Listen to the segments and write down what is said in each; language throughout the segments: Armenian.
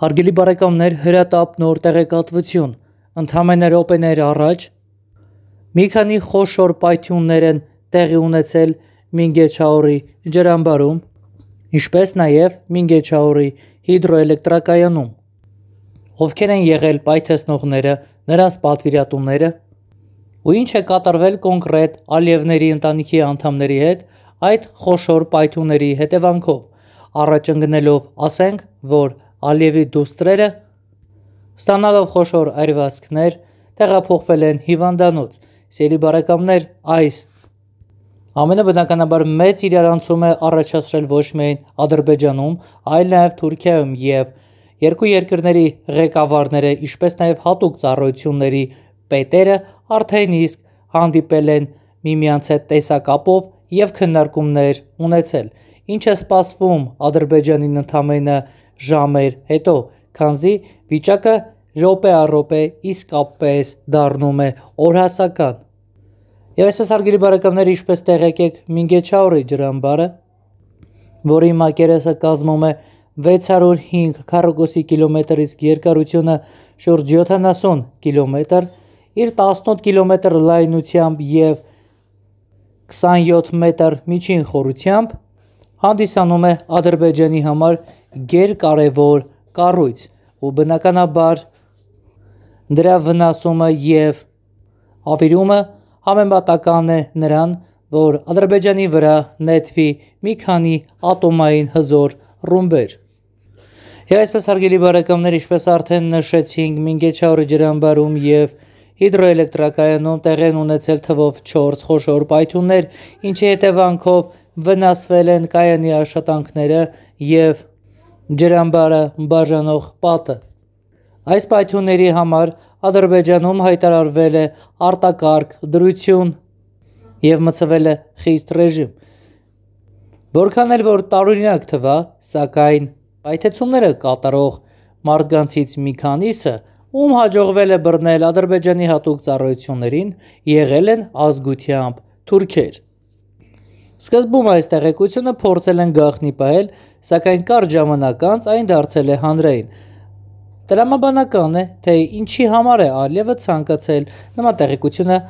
Հարգելի բարեկամներ, հրատապ նոր տեղեկատվություն։ Ընդամենը րոպեներ առաջ մի քանի խոշոր պայթյուններ են տեղի ունեցել Մինգեչաուրի ջրամբարում, ինչպես նաև Մինգեչաուրի հիդրոէլեկտրակայանում։ Ովքեր են եղել պայթեցնողները, նրանց պատվիրատուները ու ինչ է կատարվել կոնկրետ Ալիևների ընտանիքի անդամների հետ այդ խոշոր պայթյունների հետևանքով, առաջընկնելով ասենք, որ Ալիևի դուստրերը ստանալով խոշոր արվասկներ տեղափոխվել են Հիվանդանոց։ Սերի բարեկամներ, այս ամենը բնականաբար մեծ իրարանցում է առաջացրել ոչ միայն Ադրբեջանում, այլ նաև Թուրքիայում եւ երկու երկրների ղեկավարները, ինչպես նաև հատուկ ծառայությունների պետերը արդեն իսկ հանդիպել են միմյանց հետ տեսակապով եւ քննարկումներ ունեցել։ Ինչ է սպասվում Ադրբեջանին ընդամենը ժամեր հետո, քանզի վիճակը րոպե առոպե իսկապես դառնում է օրհասական։ Եվ այսպես հարգելի բարեկամներ, ինչպես տեղեկ եք Մինգեչաուրի ջրամբարը, որի մակերեսը կազմում է 605 քառակուսի կիլոմետրից երկարությունը շուրջ 70 կիլոմետր, իր 18 կիլոմետր լայնությամբ եւ 27 մետր միջին խորությամբ հանդիսանում է Ադրբեջանի համար գերկարևոր կառույց ու բնականաբար դրա վնասումը եւ ավիրումը համեմատական է նրան, որ Ադրբեջանի վրա նետվի մի քանի ատոմային հզոր ռումբեր։ Եվ այսպես հարգելի բարեկամներ, ինչպես արդեն նշեցինք, Մինգեչաուրի ջրամբարում եւ հիդրոէլեկտրակայանում տեղի են ունեցել թվով 4 խոշոր պայթյուններ, ինչի հետևանքով վնասվել են կայանի աշխատանքները եւ ջրամբարը բաժանող պատը։ Այս պայթյունների համար Ադրբեջանում հայտարարվել է արտակարգ դրություն եւ մցվել է խիստ ռեժիմ։ Որքան էլ որ տարօրինակ թվա, սակայն պայթեցումները կատարող մարդկանցից մի քանիսը, ում հաջողվել է բռնել Ադրբեջանի հատուկ ծառայություններին, եղել են ազգությամբ թուրքեր։ Սկզբում այս տեղեկությունը փորձել են գախնի պահել, սակայն կարճ ժամանակ անց այն դարձել է հանրային։ Տրամաբանական է, թե ինչի համար է Ալիևը ցանկացել նման տեղեկությունը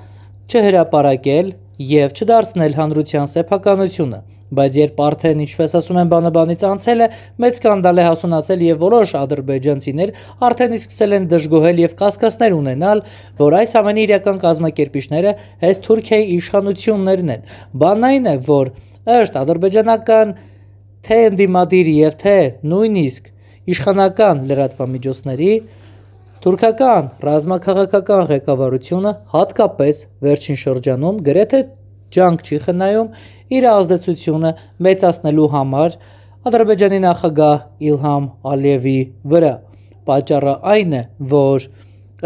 չհրապարակել եւ չդարձնել հանրության սեփականությունը։ Բայց երբ արդեն, ինչպես ասում են, բանը բանից անցել է, մեծ սկանդալ է հասունացել եւ որոշ ադրբեջանցիներ արդեն սկսել են դժգոհել եւ կասկածներ ունենալ, որ այս ամենի իրական կազմակերպիչները հենց Թուրքիայի իշխանություններն են։ Բանն այն է, որ ըստ ադրբեջանական թե ընդդիմադիր եւ թե նույնիսկ իշխանական լրատվամիջոցների Թուրքական ռազմաքաղաքական ղեկավարությունը հատկապես վերջին շրջանում գրեթե ջանք չի խնայում իր ազդեցությունը մեծացնելու համար Ադրբեջանի նախագահ Իլհամ Ալիևի վրա։ Պատճառը այն է, որ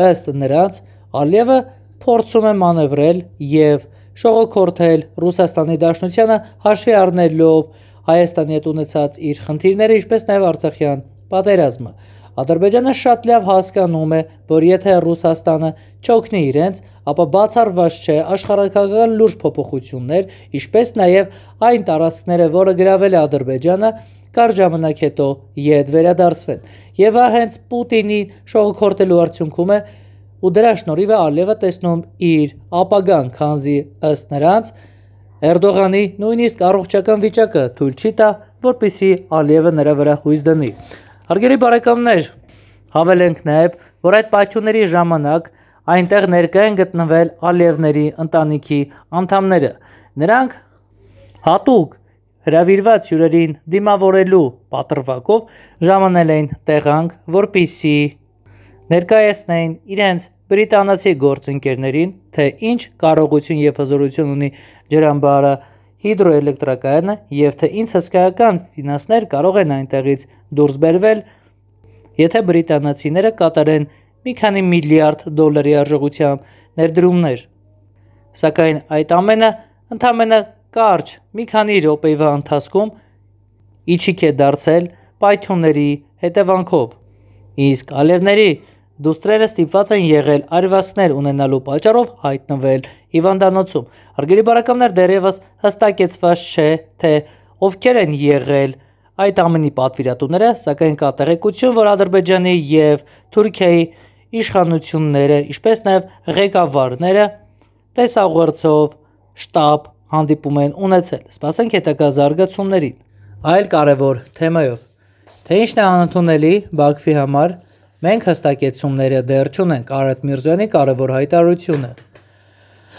ըստ նրանց Ալիևը փորձում է մանևրել եւ շողոքորթել Ռուսաստանի Դաշնությանը հաշվի առնելով Հայաստանի հետ ունեցած իր խնդիրները, ինչպես նաեւ Արցախյան պատերազմը։ Ադրբեջանը շատ լավ հասկանում է, որ եթե Ռուսաստանը չօգնի իրենց, ապա բացառված չէ աշխարհակական լուրջ փոփոխություններ, ինչպես նաև այն տարածքները, որը գրավել է Ադրբեջանը, կար ժամանակ հետո ետ վերադարձվեն։ Եվ հենց Պուտինի շողոքորտելու արդյունքում է ու դրա շնորհիվ է Ալևը տեսնում իր ապագան, քանզի ըստ նրանց Էրդողանի նույնիսկ առողջական վիճակը թույլ չի տա, որպիսի Ալիևը նրա վրա հույս դնի։ Հարգելի բարեկամներ, հավելենք նաև, որ այդ պայթյունների ժամանակ այնտեղ ներկա են գտնվել Ալիևների ընտանիքի անդամները։ Նրանք հատուկ հրավիրված հյուրերին դիմավորելու պատրվակով ժամանել էին տեղանք, որպիսի ներկայացնեին իրենց բրիտանացի գործընկերներին, թե ինչ կարողություն եւ հզորություն ունի ջրամբարը հիդրոէլեկտրակայանը եւ թե ինչ հսկայական ֆինանսներ կարող են այնտեղից դուրս բերվել, եթե բրիտանացիները կատարեն մի քանի միլիարդ դոլարի արժողությամբ ներդրումներ։ Սակայն այդ ամենը ընդամենը կարճ մի քանի րոպեվա ընթացքում իջիկ է դարձել պայթյունների հետևանքով։ Իսկ ալևների Դուստրերը ստիպված են եղել արվասներ ունենալու պատճառով հայտնվել հիվանդանոցում։ Հարգելի բարեկամներ, դերևս հստակեցված չէ, թե ովքեր են եղել այդ ամենի պատվիրատուները, սակայն կա տեղեկություն, որ Ադրբեջանի եւ Թուրքիայի իշխանությունները, ինչպես նաեւ ղեկավարները տեսաղղրցով շտաբ հանդիպում են ունեցել։ Սպասենք հետագա զարգացումներին։ Այլ կարևոր թեմայով։ Թե ինչն է անընդունելի Բաքվի համար Մենք հստակեցումները դեռ չունենք Արետ Միրզոյանի կարևոր հայտարարությունը։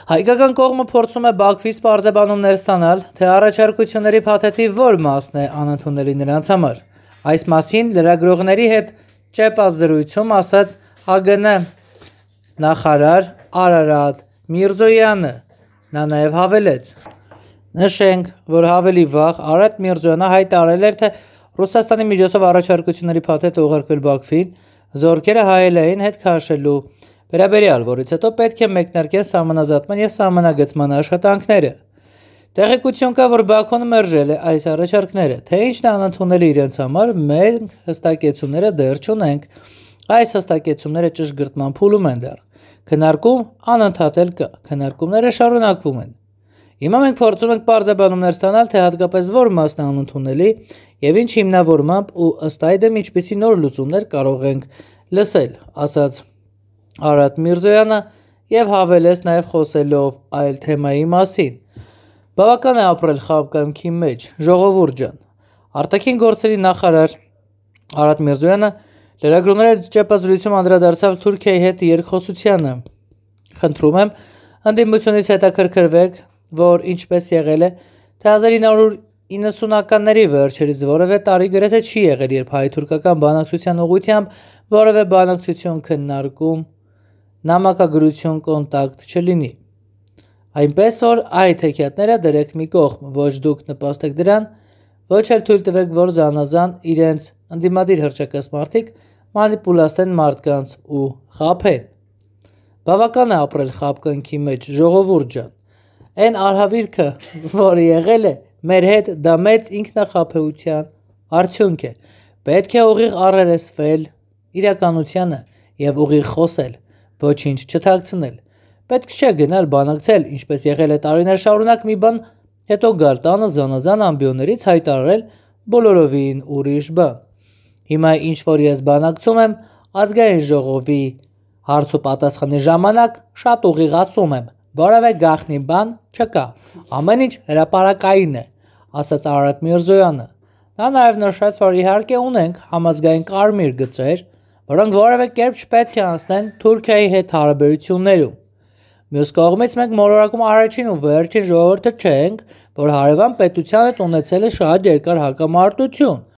Հայկական կողմը փորձում է Բաքվից բարձեբանումներ ստանալ, թե առաջարկությունների փաթեթի որ մասն է անընդունելի նրանց համար։ Այս մասին լրագրողների հետ ՃՊԱ-ս զրույցում ասաց ԱԳՆ նախարար Արարատ Միրզոյանը։ Նա նաև հավելեց. Նշենք, որ ավելի վաղ Արարատ Միրզոյանը հայտարարել էր, թե Ռուսաստանի միջոցով առաջարկությունների փաթեթը ուղարկվել Բաքվին, զորքերը հայելային հետ քաշելու վերաբերյալ, որից հետո պետք է մեկնարկեն սահմանազատման եւ սահմանագծման աշխատանքները։ Տեղեկություն կա, որ Բաքուն մերժել է այս առաջարկները, թե ինչն է անընդունելի իրենց համար, մենք հստակեցումները դեռ չունենք։ Այս հստակեցումները ճշգրտման փուլում են դեռ։ Քննարկում անընդհատել կա, քննարկումները շարունակվում են։ Հիմա մենք փորձում ենք բարձաբանումներ ստանալ, թե հատկապես որ մասն է անընդունելի եւ ինչ հիմնավորմամբ ու ըստ այդմ ինչպիսի նոր լուծումներ կարող ենք լսել, ասաց Արադ Միրզոյանը եւ հավելեց նաեւ խոսելով այլ թեմայի մասին։ Բավական է ապրել խաբկամքի մեջ, ժողովուրդ ջան։ Արտաքին գործերի նախարար Արադ Միրզոյանը լրագրողների ճեպազրույցում անդրադարձավ Թուրքիայի հետ երկխոսությանը։ Խնդրում եմ, Անդիմությունից հետաքրքրվեք, որ ինչպես եղել է, թե 1900 90-ականների վերջերից որևէ տարի գրեթե չի եղել, երբ հայ-թուրքական բանակցության ուղղությամբ որևէ բանակցություն քննարկում, նամակագրություն, կոնտակտ չլինի։ Այնպես որ այդ հեքիաթները դրեք մի կողմ, ոչ դուք նպաստեք դրան, ոչ էլ թույլ տվեք, որ զանազան իրենց ընդդիմադիր հրճակած մարդիկ մանիպուլացնեն մարդկանց ու խափեն։ Բավական է ապրել խապկանքի մեջ, ժողովուրդ ջան։ Այն արհավիրքը, որ եղել է, Մեր հետ դա մեծ ինքնախապեյության արդյունք է։ Պետք է ուղիղ առերեսվել իրականությանը եւ ուղիղ խոսել, ոչինչ չթաքցնել։ Պետք չէ գնալ բանակցել, ինչպես եղել է տարիներ շարունակ մի բան, հետո գալ տանը զանազան ամբիոններից հայտարարել բոլորովին ուրիշ բան։ Հիմա ինչ որ ես բանակցում եմ ազգային ժողովի հարց ու պատասխանի ժամանակ շատ ուղիղ ասում եմ, որևէ գախնի բան չկա։ Ամեն ինչ հրաապարակային է ասաց Արադ Միրզոյանը։ Նա նաև նշեց, որ իհարկե ունենք համազգային կարմիր գծեր, որոնք որևէ կերպ չպետք է անցնեն Թուրքիայի հետ հարաբերություններում։ Մյուս կողմից մենք մոլորակում առաջին ու վերջին ժողովուրդը չենք, որ հարևան պետության հետ ունեցել է շատ երկար հակամարտություն,